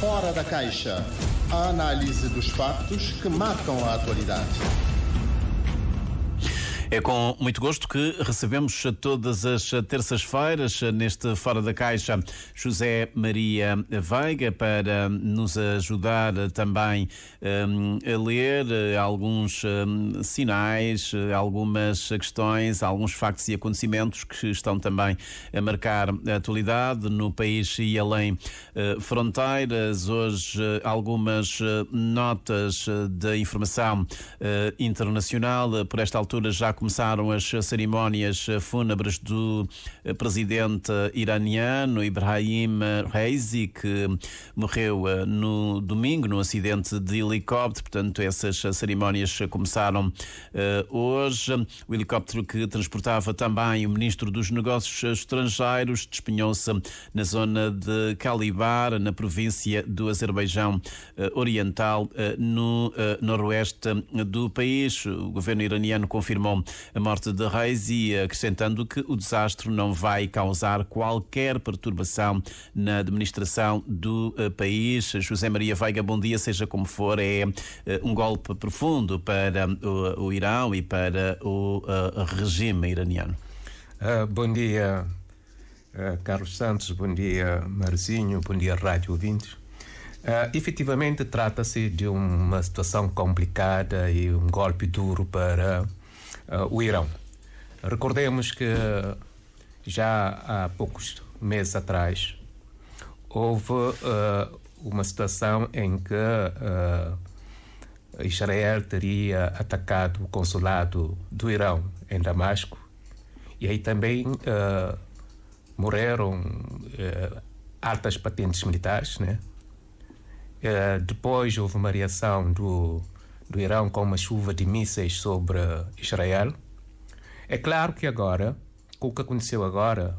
Fora da Caixa. A análise dos factos que marcam a atualidade. É com muito gosto que recebemos todas as terças-feiras neste Fora da Caixa José Maria Veiga para nos ajudar também um, a ler alguns um, sinais, algumas questões, alguns factos e acontecimentos que estão também a marcar a atualidade no país e além uh, fronteiras. Hoje algumas eh, notas eh, da informação uh, internacional por esta altura já começaram as cerimónias eh, fúnebres do eh, presidente iraniano Ibrahim Reisi, que morreu eh, no domingo num acidente de helicóptero. Portanto, essas cerimónias começaram hoje. O helicóptero que transportava também o ministro dos Negócios Estrangeiros despenhou-se na zona de Calibar, na província do Azerbaijão Oriental, no noroeste do país. O governo iraniano confirmou a morte de Reis e acrescentando que o desastre não vai causar qualquer perturbação na administração do eh, país. José Maria Veiga, bom dia, seja como for, é eh, um golpe profundo para o, o Irão e para o uh, regime iraniano. Uh, bom dia, uh, Carlos Santos, bom dia, Marzinho, bom dia, Rádio Ouvintes. Uh, efetivamente, trata-se de uma situação complicada e um golpe duro para uh, o Irão. Recordemos que eh, já há poucos meses atrás houve uh, uma situação em que uh, Israel teria atacado o consulado do Irão em Damasco e aí também uh, morreram altas patentes militares, né? depois houve uma reação do do Irã com uma chuva de mísseis sobre eh, Israel. É claro que agora, com o que aconteceu agora,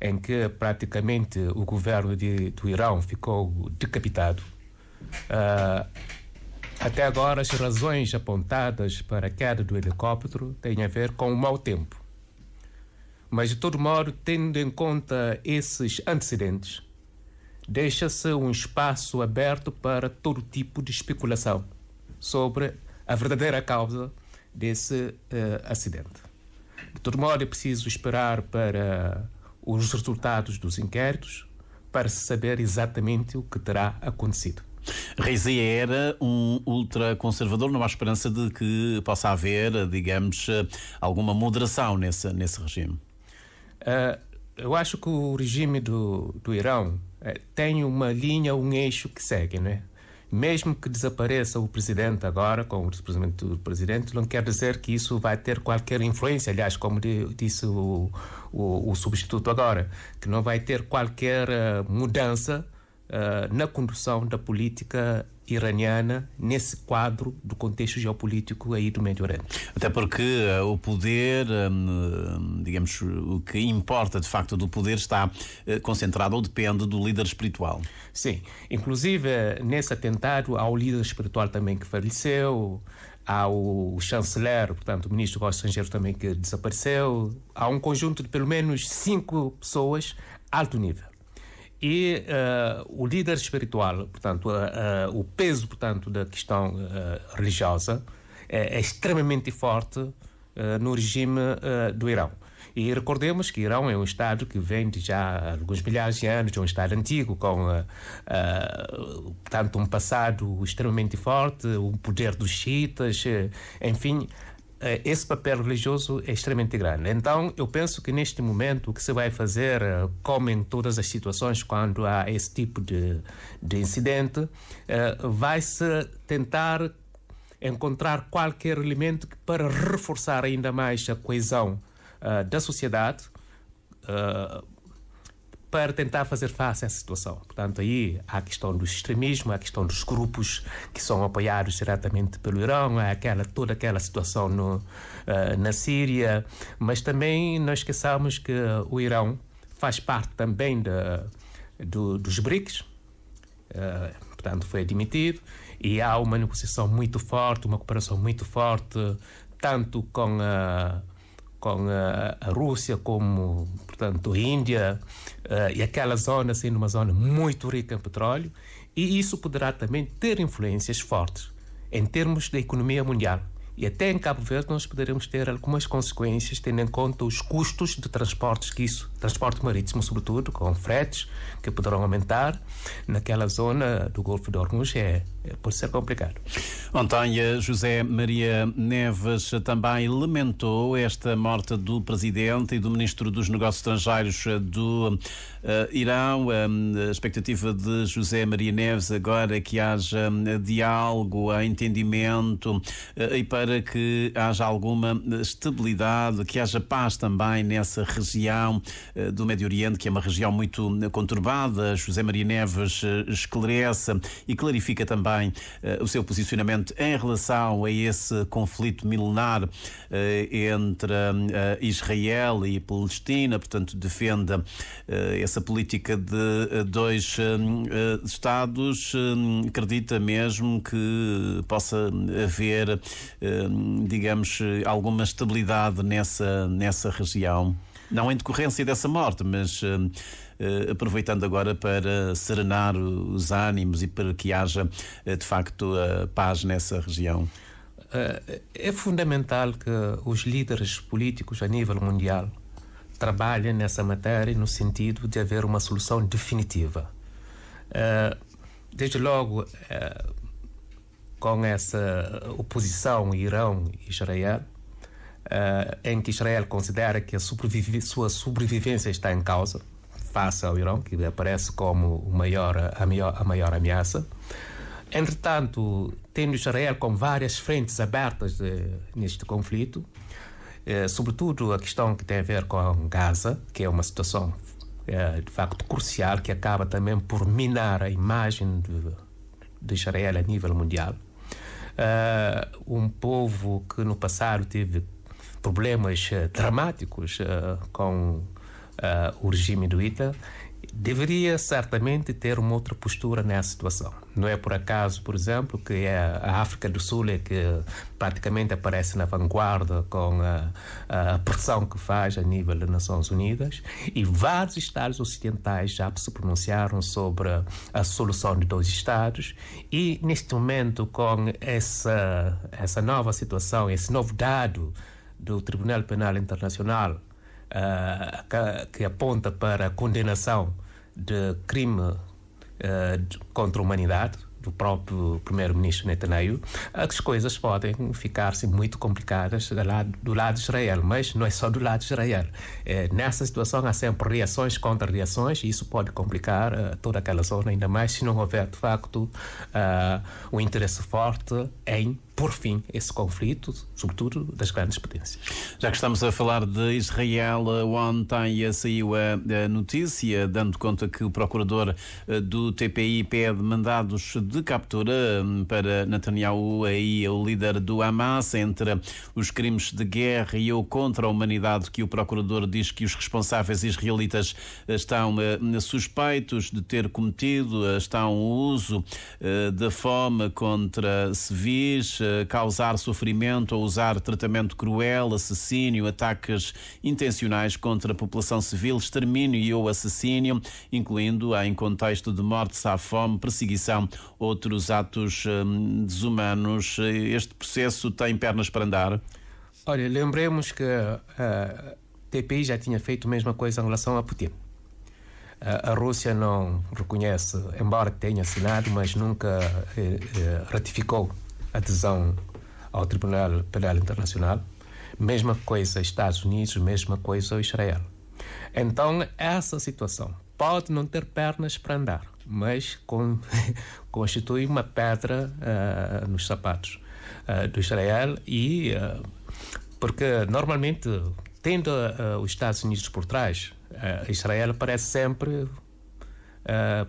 em que praticamente o governo de, do Irã ficou decapitado, uh, até agora as razões apontadas para a queda do helicóptero têm a ver com o mau tempo. Mas, de todo modo, tendo em conta esses antecedentes, deixa-se um espaço aberto para todo tipo de especulação sobre a verdadeira causa desse uh, acidente. De todo modo, é preciso esperar para os resultados dos inquéritos para se saber exatamente o que terá acontecido. Reizé era um ultraconservador, não há esperança de que possa haver, digamos, alguma moderação nesse, nesse regime? Uh, eu acho que o regime do, do Irão uh, tem uma linha, um eixo que segue, não é? Mesmo que desapareça o presidente agora, com o desaparecimento do presidente, não quer dizer que isso vai ter qualquer influência. Aliás, como disse o, o, o substituto agora, que não vai ter qualquer eh, mudança uh, na condução da política iraniana nesse quadro do contexto geopolítico aí do Médio Oriente. Até porque uh, o poder, um, hum, digamos, o que importa de facto do poder está uh, concentrado ou depende do líder espiritual. Sim, inclusive eh, nesse atentado há o líder espiritual também que faleceu, há o chanceler, portanto, o ministro dos estrangeiros também que desapareceu, há um conjunto de pelo menos cinco pessoas alto nível e uh, o líder espiritual, portanto, uh, uh, o peso, portanto, da questão religiosa é, é, extremamente forte no regime do Irão. E recordemos que Irão é um Estado que vem de já alguns milhares de anos, é um Estado antigo, com tanto um passado extremamente forte, o poder dos xiitas, enfim, eh, esse papel religioso é extremamente grande. Então, eu penso que neste momento o que se vai fazer, eh, como em todas as situações quando há esse tipo de, de incidente, eh, vai-se tentar encontrar qualquer elemento para reforçar ainda mais a coesão da sociedade para tentar fazer face a essa situação. Portanto, aí há a questão do extremismo, há a questão dos grupos que são apoiados diretamente pelo Irão, há aquela, toda aquela situação no, uh, na Síria, mas também não esqueçamos que o Irão faz parte também de, do, dos BRICS, uh, portanto, foi admitido, e há uma negociação muito forte, uma cooperação muito forte, tanto com a. Uh, com a, a, Rússia, como, portanto, a Índia, uh, e aquela zona sendo uma zona muito rica em petróleo, e isso poderá também ter influências fortes em termos da economia mundial. E até em Cabo Verde nós poderemos ter algumas consequências, tendo em conta os custos de transportes que isso, transporte marítimo sobretudo, com fretes que poderão aumentar naquela zona do Golfo de Hormuz, é por ser complicado. Montanha José Maria Neves também lamentou esta morte do presidente e do ministro dos Negócios Estrangeiros do uh, Irão. Eh, a expectativa de José Maria Neves agora é que haja diálogo, entendimento uh, e para que haja alguma estabilidade, que haja paz também nessa região uh, do Médio Oriente, que é uma região muito conturbada. José Maria Neves esclarece e clarifica também também uh, eh, o seu posicionamento em relação a esse conflito milenar uh, entre uh, Israel e Palestina, portanto, defenda essa política de dois Estados. acredita mesmo que possa haver, digamos, alguma estabilidade nessa, nessa região? Não em decorrência dessa morte, mas eh, aproveitando agora para serenar os ânimos e para que haja eh, de facto a paz nessa região? Eh, é fundamental que os líderes políticos a nível mundial trabalhem nessa matéria no sentido de haver uma solução definitiva. Desde logo, com essa oposição Irão e Israel, em que Israel considera que a sua sobrevivência está em causa, face ao Irão, que aparece como maior, a, maior, a maior ameaça. Entretanto, tendo Israel com várias frentes abertas de, eh, neste conflito, eh, sobretudo a questão que tem a ver com Gaza, que é uma situação eh, de facto crucial, que acaba também por minar a imagem de, de Israel a nível mundial. Uh, um povo que no passado teve problemas uh, dramáticos uh, com uh, o regime do ITA, deveria certamente ter uma outra postura nessa situação. Não é por acaso, por exemplo, que é a África do Sul é que praticamente aparece na vanguarda com a, a pressão que faz a nível das Nações Unidas e vários Estados ocidentais já se pronunciaram sobre a solução de dois Estados e neste momento com essa, essa nova situação, esse novo dado do Tribunal Penal Internacional uh, que aponta para a condenação de crime uh, contra a humanidade, do próprio primeiro-ministro Netanyahu, as coisas podem ficar-se muito complicadas do lado de Israel, mas não é só do lado de Israel. É, nessa situação há sempre reações contra reações e isso pode complicar uh, toda aquela zona, ainda mais se não houver de facto o uh, eh, um interesse forte em por fim esse conflito, sobretudo das grandes potências. Já que estamos a falar de Israel, eh, ontem saiu a notícia dando conta que o procurador do TPI pede mandados de de captura hum, para Netanyahu, aí o líder do Hamas, entre os crimes de guerra e o contra a humanidade, que o procurador diz que os responsáveis israelitas eh, estão eh, suspeitos de ter cometido, eh, estão o uso da fome contra civis, causar sofrimento ou usar tratamento cruel, assassínio, ataques intencionais contra a população civil, extermínio e ou assassínio, incluindo em contexto de mortes à fome, perseguição ou outros atos hum, desumanos. Este processo tem pernas para andar? Olha, lembremos que a TPI já tinha feito a mesma coisa em relação a Putin. A Rússia não reconhece, embora tenha assinado, mas nunca eh, eh, ratificou a adesão ao Tribunal Penal Internacional. Mesma coisa Estados Unidos, mesma coisa Israel. Então, essa situação pode não ter pernas para andar mas com, constitui uma pedra uh, nos sapatos uh, do Israel e uh, porque normalmente tendo os Estados Unidos por trás, Israel parece sempre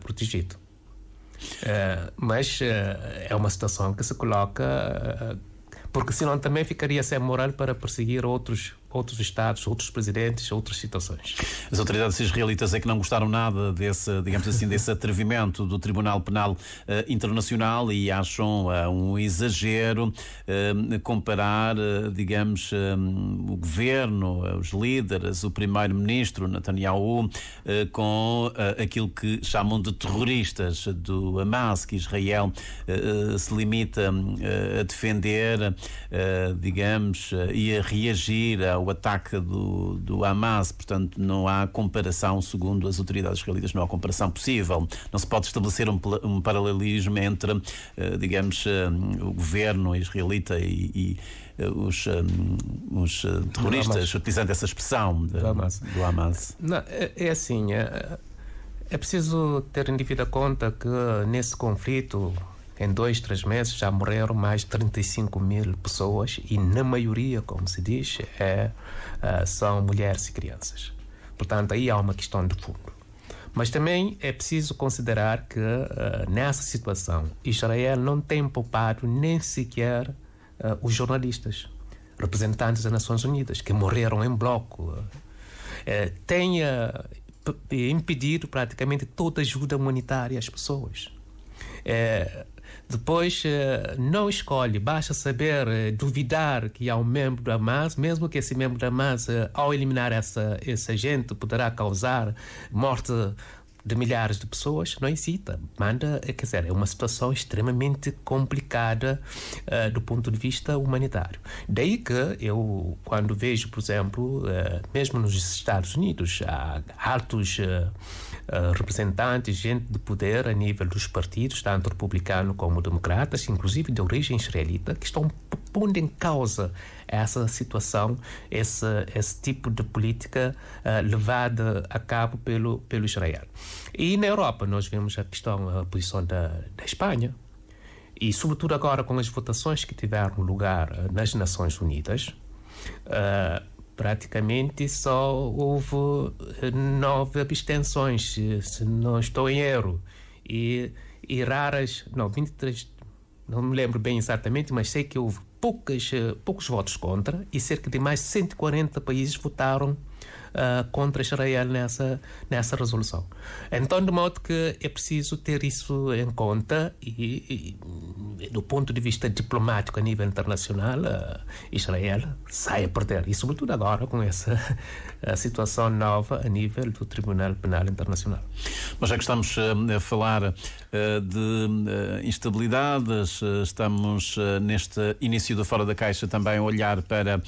protegido. mas é uma situação que se coloca porque senão também ficaria sem moral para perseguir outros outros estados, outros presidentes, outras situações. As autoridades israelitas é que não gostaram nada desse, digamos assim, desse atrevimento do Tribunal Penal eh, Internacional e acham eh, um exagero eh, comparar, digamos, o governo, os líderes, o primeiro-ministro Netanyahu com aquilo que chamam de terroristas do Hamas, que Israel se limita a defender, digamos, e a reagir ao ataque do, do Hamas, portanto não há comparação, segundo as autoridades israelitas, não há comparação possível. Não se pode estabelecer um, um paralelismo entre, uh, digamos, uh, o governo israelita e, e uh, os, um, os terroristas, utilizando essa expressão de, do Hamas. Do Hamas. Não, é, é assim, é, é preciso ter em devida conta que nesse conflito em dois, três meses já morreram mais de 35 mil pessoas e, na maioria, como se diz, é, é, são mulheres e crianças. Portanto, aí há uma questão de fundo. Mas também é preciso considerar que, eh, nessa situação, Israel não tem poupado nem sequer eh, os jornalistas, representantes das Nações Unidas, que morreram em bloco. Eh, tem impedido praticamente toda ajuda humanitária às pessoas. É, depois, eh, não escolhe, basta saber eh, duvidar que há um membro da Hamas, mesmo que esse membro da Hamas, eh, ao eliminar essa, essa gente, poderá causar morte de milhares de pessoas, não incita. Manda, quer dizer, é uma situação extremamente complicada uh, do ponto de vista humanitário. Daí que eu, quando vejo, por exemplo, uh, mesmo nos Estados Unidos, há altos. Uh, eh, representantes, gente de poder a nível dos partidos, tanto republicano como democratas, inclusive de origem israelita, que estão pondo em causa essa situação, esse, esse tipo de política uh, levada a cabo pelo, pelo Israel. E na Europa, nós vemos a questão, a posição da, da Espanha, e sobretudo agora com as votações que tiveram lugar eh, nas Nações Unidas. Uh, praticamente só houve nove abstenções, se não estou em erro. E, e raras, não, 23, não me lembro bem exatamente, mas sei que houve poucas, eh, poucos votos contra e cerca de mais 140 países votaram uh, contra Israel nessa, nessa resolução. Então, de modo que é preciso ter isso em conta e, e do ponto de vista diplomático a nível internacional, uh, Israel sai a perder, e sobretudo agora com essa situação nova a nível do Tribunal Penal Internacional. Mas já que estamos ah, a falar de instabilidades, estamos neste início do Fora da Caixa também a olhar para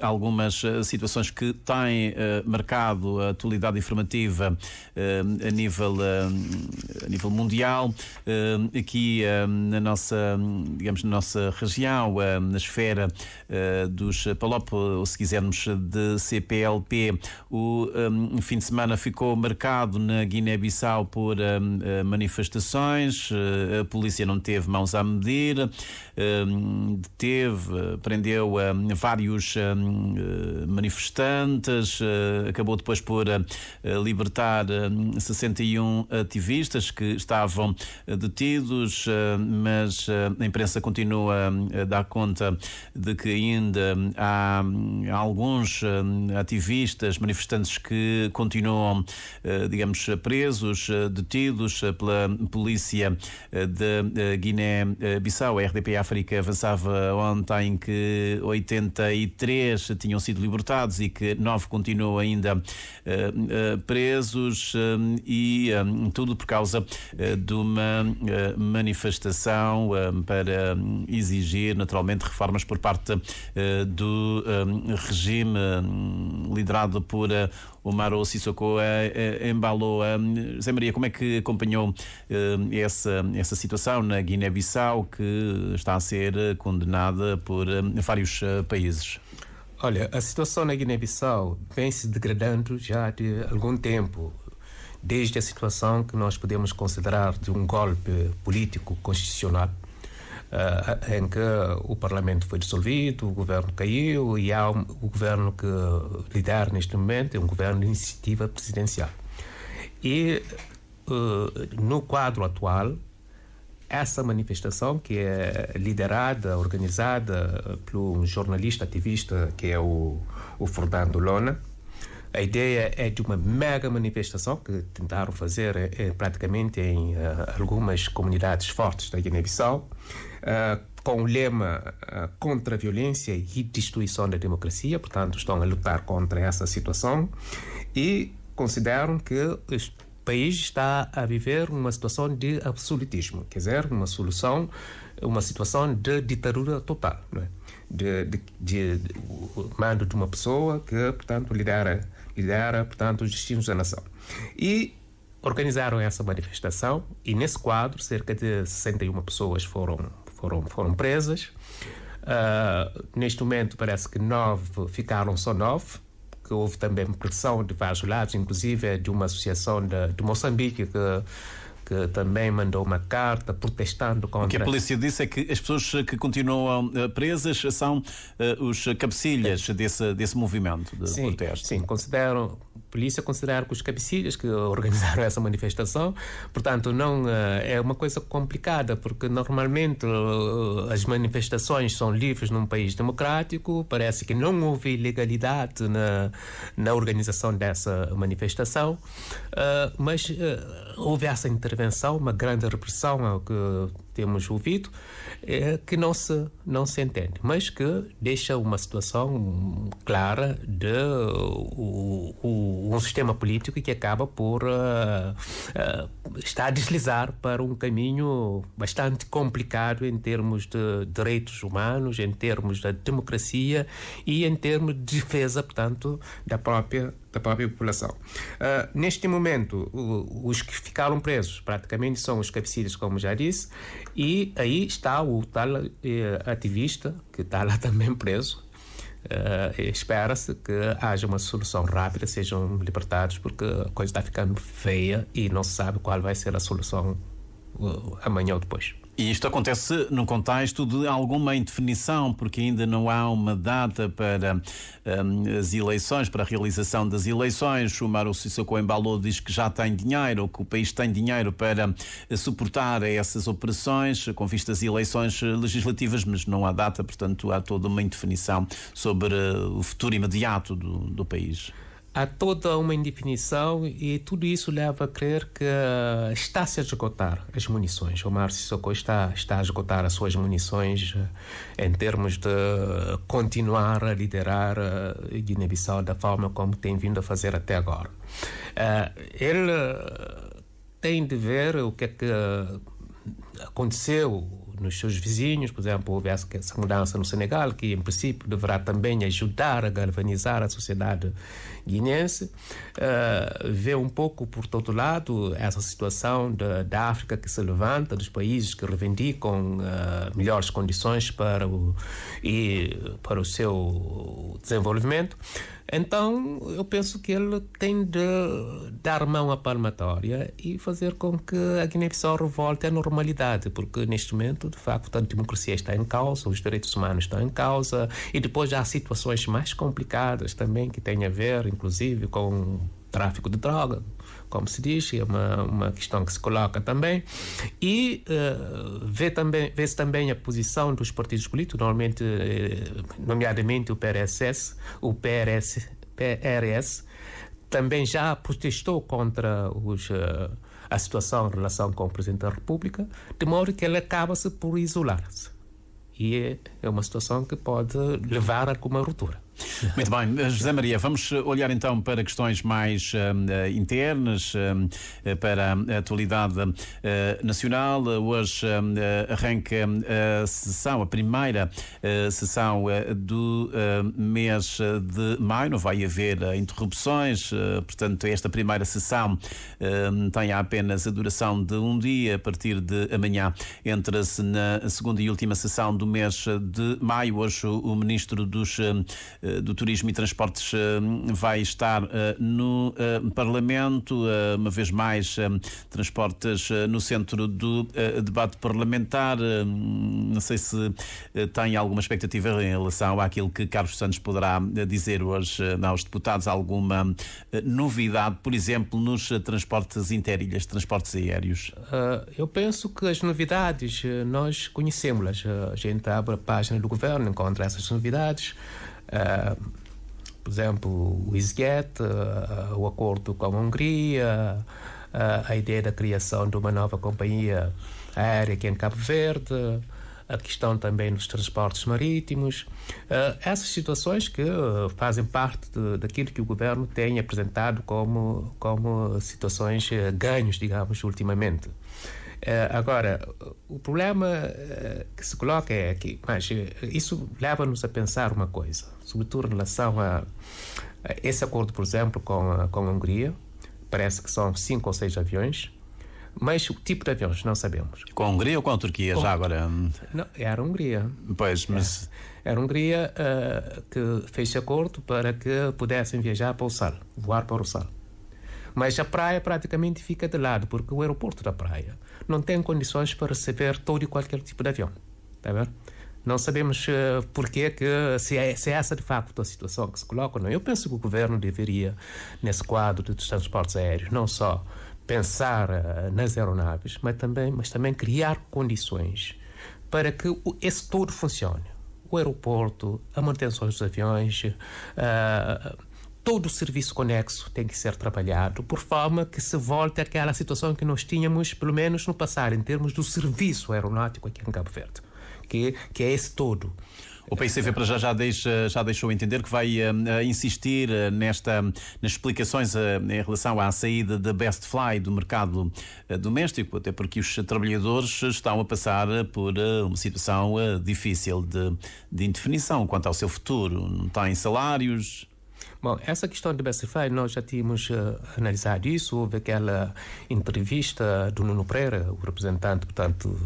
algumas situações que têm marcado a atualidade informativa eh, a, nível, eh, a nível mundial. Eh, aqui na nossa, digamos, na nossa região, na esfera dos Palop, ou se quisermos, de CPLP, o fim de semana ficou marcado na Guiné-Bissau por manifestações, a polícia não teve mãos à medir deteve, prendeu vários manifestantes, acabou depois por eh, eh, libertar 61 eh, ativistas que estavam detidos, mas a imprensa continua a dar conta de que ainda há alguns ativistas, manifestantes que continuam, digamos, presos, detidos pela polícia de Guiné-Bissau. A RDP África avançava ontem que 83 tinham sido libertados e que 9 continuam ainda eh, eh, presos eh, e tudo por causa de uma manifestação para exigir, naturalmente, reformas por parte do regime liderado por Omar Maro Sissoko embalou. Zé Maria, como é que acompanhou essa, essa situação na Guiné-Bissau, que está a ser condenada por vários países? Olha, a situação na Guiné-Bissau vem se degradando já de algum tempo, desde a situação que nós podemos considerar de um golpe político constitucional, uh, em que o parlamento foi dissolvido, o governo caiu e há um, o governo que lidar neste momento é um governo de iniciativa presidencial. E uh, no quadro atual, essa manifestação que é liderada, organizada eh, por um jornalista ativista que é o, o Fernando Lona. A ideia é de uma mega manifestação que tentaram fazer eh, eh, praticamente em uh, algumas comunidades fortes da Guiné-Bissau, uh, com o lema uh, contra a violência e destruição da democracia, portanto, estão a lutar contra essa situação e consideram que país está a viver uma situação de absolutismo, quer dizer, uma solução, uma situação de ditadura total, é? de, de, de, de mando de uma pessoa que, portanto, lidera, lidera portanto, os destinos da nação. E organizaram essa manifestação e nesse quadro cerca de 61 pessoas foram foram foram presas. Uh, neste momento parece que nove ficaram só nove que houve também pressão de vários lados, inclusive de uma associação de, de Moçambique que que também mandou uma carta protestando contra. O que a polícia disse é que as pessoas que continuam eh, presas são uh, os cabecilhas é. desse, desse movimento de sim, protesto. Sim, consideram polícia considerar que os cabecilhas que organizaram essa manifestação. Portanto, não eh, é uma coisa complicada, porque normalmente eh, eh, as manifestações são livres num país democrático. Parece que não houve ilegalidade na, na organização dessa manifestação, mas houve essa intervenção, uma grande repressão que temos ouvido, é que não se, não se entende, mas que deixa uma situação clara de uh, um sistema político que acaba por uh, eh, eh, estar a deslizar para um caminho bastante complicado em termos de direitos humanos, em termos da democracia e em termos de defesa, portanto, da própria da própria população. Uh, neste momento, os que ficaram presos praticamente são os cabecilhos, como já disse, e aí está o tal eh, ativista, que está lá também preso. Uh, Espera-se que haja uma solução rápida, sejam libertados, porque a coisa está ficando feia e não se sabe qual vai ser a solução uh, amanhã ou depois. E isto acontece num contexto de alguma indefinição, porque ainda não há uma data para um, as eleições, para a realização das eleições. O Maru Sissoko Embalou diz que já tem dinheiro, que o país tem dinheiro para suportar essas operações com vistas às eleições legislativas, mas não há data, portanto há toda uma indefinição sobre eh, o futuro imediato do, do país há toda uma indefinição e tudo isso leva a crer que ah, está-se a esgotar as munições. O Márcio Socorro está, está a esgotar as suas munições ah, em termos de continuar a liderar a ah, Guiné-Bissau da forma como tem vindo a fazer até agora. Ele tem de ver o que é que aconteceu nos seus vizinhos, por exemplo, houve essa mudança no Senegal, que em princípio deverá também ajudar a galvanizar a sociedade guinense, uh, ah, vê um pouco por todo lado essa situação de, da África que se levanta, dos países que reivindicam uh, melhores condições para o, e, para o seu desenvolvimento. Então, eu penso que ele tem de dar mão à palmatória e fazer com que a Guiné-Bissau volte à normalidade, porque neste momento, de facto, a democracia está em causa, os direitos humanos estão em causa, e depois há situações mais complicadas também que têm a ver, inclusive, com tráfico de droga, como se diz, é uma, uma questão que se coloca também. E uh, vê também, vê-se também a posição dos partidos políticos, normalmente, eh, nomeadamente o PRSS, o PRS, PRS também já protestou contra os. Uh, a situação em relação com o Presidente da República, de modo que ele acaba-se por isolar-se. E é, é uma situação que pode levar a alguma ruptura. Muito bem, José Maria, vamos eh, olhar então para questões mais uh, internas, uh, para a atualidade uh, nacional. Hoje ehm, arranca a sessão, a primeira sessão do mês de maio, não vai haver interrupções, portanto, esta primeira sessão tem apenas a duração de um dia, a partir de amanhã entra-se na segunda e última sessão do mês de maio. Hoje o Ministro dos eh, do Turismo e Transportes eh, vai estar eh, no Parlamento, uma vez mais, transportes no centro do debate parlamentar. Não sei se tem alguma expectativa em relação àquilo que Carlos Santos poderá dizer hoje aos deputados, alguma novidade, por exemplo, nos transportes interilhas, transportes aéreos? Eu penso que as novidades nós conhecemos-las. A gente abre a página do governo, encontra essas novidades. Eh, por exemplo, o ISGET, eh, o acordo com a Hungria, eh, a ideia da criação de uma nova companhia aérea aqui em Cabo Verde, a questão também dos transportes marítimos, essas situações que fazem parte de, daquilo que o governo tem apresentado como, como situações ganhos, digamos, ultimamente. Eh, agora, o problema eh, que se coloca é que mas, eh, isso leva-nos a pensar uma coisa, sobretudo em relação a, esse acordo, por exemplo, com a, com a Hungria. Parece que são cinco ou seis aviões, mas o tipo de aviões não sabemos. Com a Hungria ou com a Turquia com... já agora? Não, era é a Hungria. Pois, é. mas. Era, é era a Hungria uh, que fez acordo para que pudessem viajar para o Sal, voar para o Sal. Mas a praia praticamente fica de lado, porque o aeroporto da praia não têm condições para receber todo e qualquer tipo de avião. Está vendo? Não sabemos uh, eh, porquê que, se é, se é essa de facto a situação que se coloca, não. É? Eu penso que o governo deveria, nesse quadro dos transportes aéreos, não só pensar uh, nas aeronaves, mas também, mas também criar condições para que o, esse todo funcione. O aeroporto, a manutenção dos aviões, uh, todo o serviço conexo tem que ser trabalhado, por forma que se volte àquela situação que nós tínhamos, pelo menos no passado, em termos do serviço aeronáutico aqui em Cabo Verde, que, que é esse todo. O PICV para já já, deixa, já deixou entender que vai uh, insistir eh, nesta, nas explicações uh, em relação à saída da Best Fly do mercado uh, doméstico, até porque os trabalhadores estão a passar por uma situação difícil de, de indefinição quanto ao seu futuro. Não têm salários, Bom, essa questão do Bacify, nós já tínhamos uh, analisado isso. Houve aquela entrevista do Nuno Pereira, o representante, portanto,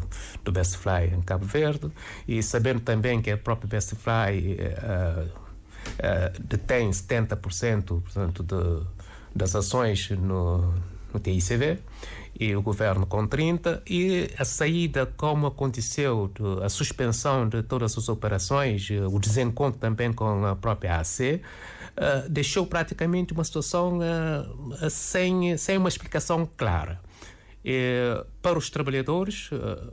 do Bacify em Cabo Verde, e sabendo também que a própria Bacify uh, uh, detém 70% portanto, de, das ações no, no TICV e o governo com 30 e a saída como aconteceu a suspensão de todas as operações eh, o desencontro também com a própria AC ah, deixou praticamente uma situação uh, sem, sem uma explicação clara. E, eh, para os trabalhadores, uh,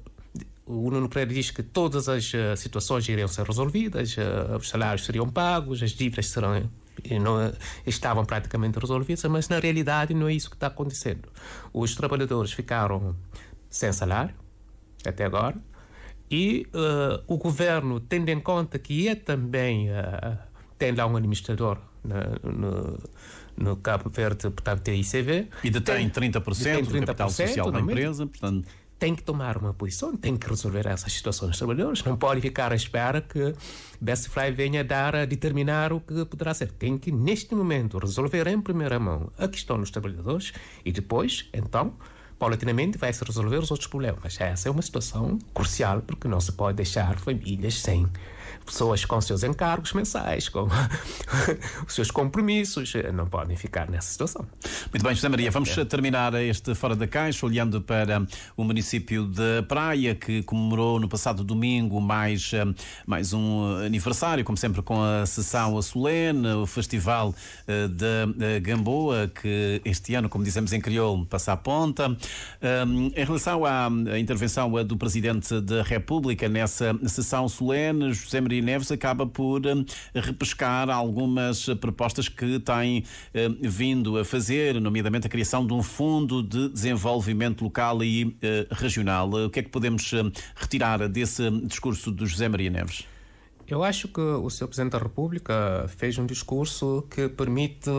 o Nuno Pereira diz que todas as situações iriam ser resolvidas, os salários seriam pagos, as dívidas serão eh, não eh, estavam praticamente resolvidas, mas na realidade não é isso que está acontecendo. Os trabalhadores ficaram sem salário até agora e uh, o governo, tendo em conta que é também uh, tem lá um administrador no, no, no Cabo Verde, portanto, TICV. E detém 30%, 30 do capital social da empresa, portanto tem que tomar uma posição, tem que resolver essas situações dos trabalhadores, não pode ficar à espera que Best Fly venha dar a determinar o que poderá ser. Tem que, neste momento, resolver em primeira mão a questão dos trabalhadores e depois, então, paulatinamente vai-se resolver os outros problemas. Essa é uma situação crucial, porque não se pode deixar famílias sem pessoas com seus encargos mensais, com os seus compromissos, não podem ficar nessa situação. Muito bem, José Maria, vamos é. terminar este Fora da Caixa olhando para o município de Praia, que comemorou no passado domingo mais, eh, mais um aniversário, como sempre, com a sessão a solene, o Festival eh, da Gamboa, que este ano, como dizemos em crioulo, passa a ponta. Eh, em relação à intervenção do Presidente da República nessa sessão solene, José José Maria Neves acaba por hum, repescar algumas propostas que tem hum, vindo a fazer, nomeadamente a criação de um fundo de desenvolvimento local e eh, regional. O que é que podemos hum, retirar desse discurso do José Maria Neves? Eu acho que o Sr. Presidente da República fez um discurso que permite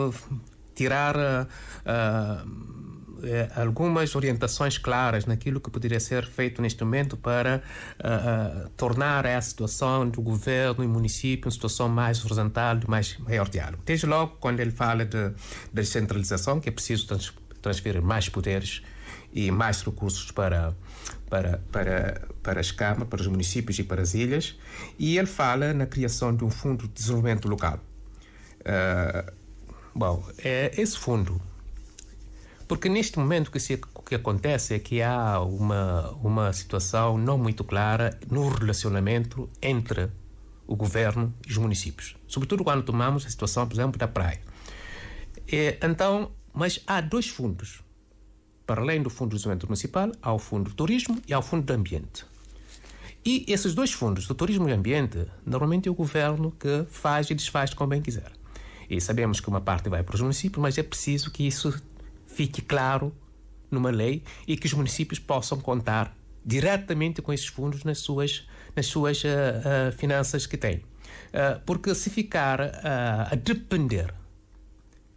tirar uh, eh, algumas orientações claras naquilo que poderia ser feito neste momento para uh, tornar a situação do governo e município uma situação mais horizontal, mais maior diálogo. Desde logo, quando ele fala de descentralização, que é preciso trans, transferir mais poderes e mais recursos para para, para, para as câmaras, para os municípios e para as ilhas, e ele fala na criação de um fundo de desenvolvimento local. Uh, bom, é, esse fundo porque neste momento que se, o que acontece é que há uma, uma situação não muito clara no relacionamento entre o governo e os municípios. Sobretudo quando tomamos a situação, por exemplo, da praia. É, então, mas há dois fundos. Para além do Fundo de Desenvolvimento Municipal, há o Fundo do Turismo e há o Fundo do Ambiente. E esses dois fundos, do Turismo e Ambiente, normalmente é o governo que faz e desfaz como bem quiser. E sabemos que uma parte vai para os municípios, mas é preciso que isso fique claro numa lei e que os municípios possam contar diretamente com esses fundos nas suas, nas suas uh, uh, finanças que têm. Uh, porque se ficar a depender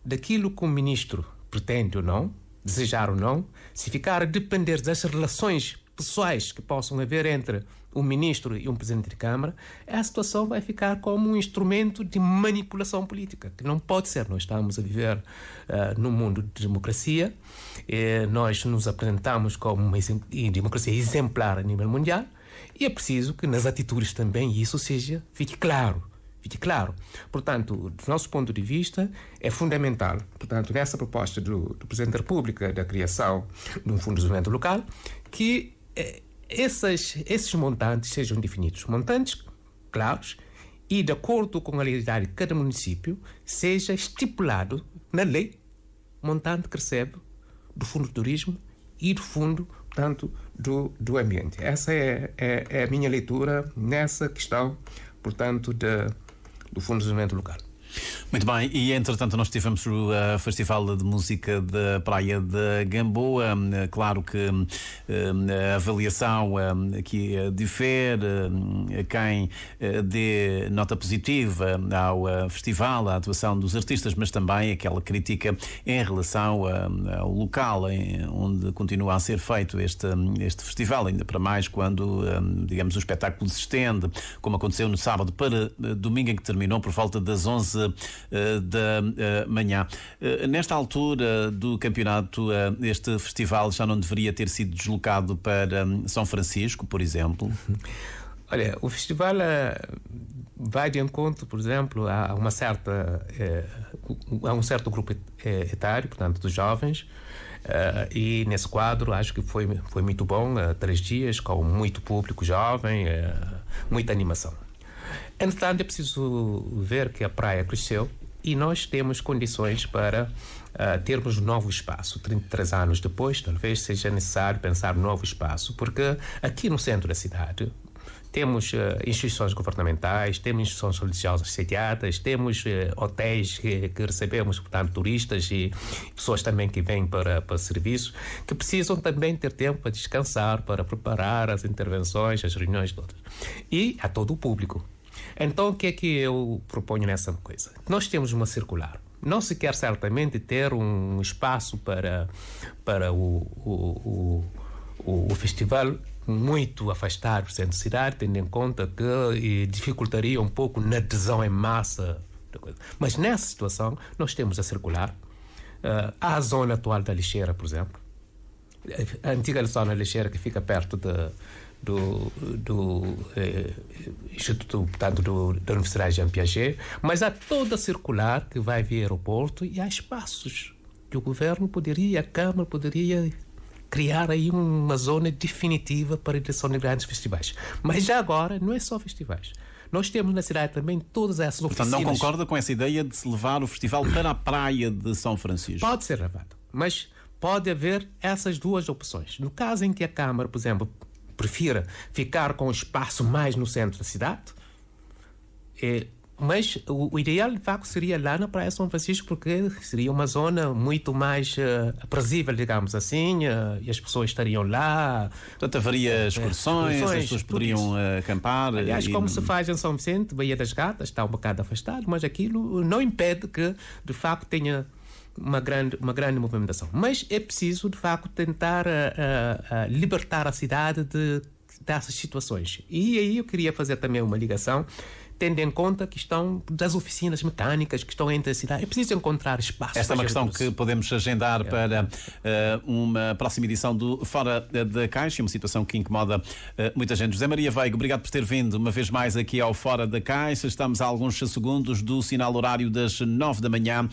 daquilo que o ministro pretende ou não, desejar ou não, se ficar a depender das relações pessoais que possam haver entre um ministro e um presidente de Câmara, a situação vai ficar como um instrumento de manipulação política, que não pode ser. Nós estamos a viver uh, num mundo de democracia, eh, nós nos apresentamos como uma democracia exemplar a nível mundial, e é preciso que nas atitudes também isso seja, fique claro. Fique claro. Portanto, do nosso ponto de vista, é fundamental, portanto, nessa proposta do, do Presidente da República da criação de um fundo de desenvolvimento local, que é, essas, esses montantes sejam definidos. Montantes claros e, de acordo com a realidade de cada município, seja estipulado na lei o montante que recebe do Fundo de Turismo e do Fundo portanto, do, do ambiente. Essa é, é, é, a minha leitura nessa questão, portanto, de, do Fundo de Desenvolvimento Local. Muito bem, e entretanto nós tivemos o uh, Festival de Música da Praia de Gamboa. Hum, eh, claro que hum, eh, a avaliação hum, aqui que difere quem dê nota positiva ao uh, festival, à atuação dos artistas, mas também aquela crítica em relação ao local em, onde continua a ser feito este, este festival, ainda para mais quando, digamos, o espetáculo se estende, como aconteceu no sábado para domingo, em que terminou por volta das 11 eh, da eh, manhã. Eh, nesta altura do campeonato, este festival já não deveria ter sido deslocado para hum, São Francisco, por exemplo? Olha, o festival vai de encontro, por exemplo, a uma certa a um certo grupo etário, portanto, dos jovens. e nesse quadro acho que foi, foi muito bom, três dias com muito público jovem, muita animação. Entretanto, é preciso ver que a praia cresceu e nós temos condições para uh, termos um novo espaço. 33 anos depois, talvez seja necessário pensar um novo espaço, porque aqui no centro da cidade, temos uh, instituições governamentais, temos instituições religiosas sediadas, temos uh, hotéis que, que, recebemos, portanto, turistas e pessoas também que vêm para, para serviços, que precisam também ter tempo para descansar, para preparar as intervenções, as reuniões todas. E a todo o público. Então, o que é que eu proponho nessa coisa? Nós temos uma circular. Não se quer certamente ter um espaço para, para o, o, o, o festival muito afastado do centro cidade, tendo em conta que dificultaria um pouco na adesão em massa. Mas nessa situação, nós temos a circular. Uh, há a zona atual da lixeira, por exemplo. A antiga zona lixeira que fica perto de, do, do eh, Instituto portanto, do, da Universidade Jean Piaget, mas há toda a circular que vai via aeroporto e há espaços que o governo poderia, a Câmara poderia criar aí uma zona definitiva para a direção de grandes festivais. Mas já agora, não é só festivais. Nós temos na cidade também todas essas oficinas. Portanto, não concorda com essa ideia de se levar o festival para a praia de São Francisco? Pode ser levado, mas pode haver essas duas opções. No caso em que a Câmara, por exemplo, prefira ficar com o espaço mais no centro da cidade. É, mas o, o, ideal de facto seria lá na Praia São Francisco, porque seria uma zona muito mais uh, aprazível, digamos assim, uh, e as pessoas estariam lá. Portanto, haveria excursões, eh, excursões as pessoas poderiam uh, acampar. Aliás, e... como hum. se faz em São Vicente, Baía das Gatas, está um bocado afastado, mas aquilo não impede que de facto tenha uma grande, uma grande movimentação. Mas é preciso, de facto, tentar uh, uh, libertar a cidade de, dessas situações. E aí eu queria fazer também uma ligação, tendo em conta que estão das oficinas mecânicas que estão entre a cidade. É preciso encontrar espaço. Esta é uma questão que podemos agendar é. para uh, uma próxima edição do Fora da Caixa, uma situação que incomoda uh, muita gente. José Maria Veiga, obrigado por ter vindo uma vez mais aqui ao Fora da Caixa. Estamos a alguns segundos do sinal horário das nove da manhã.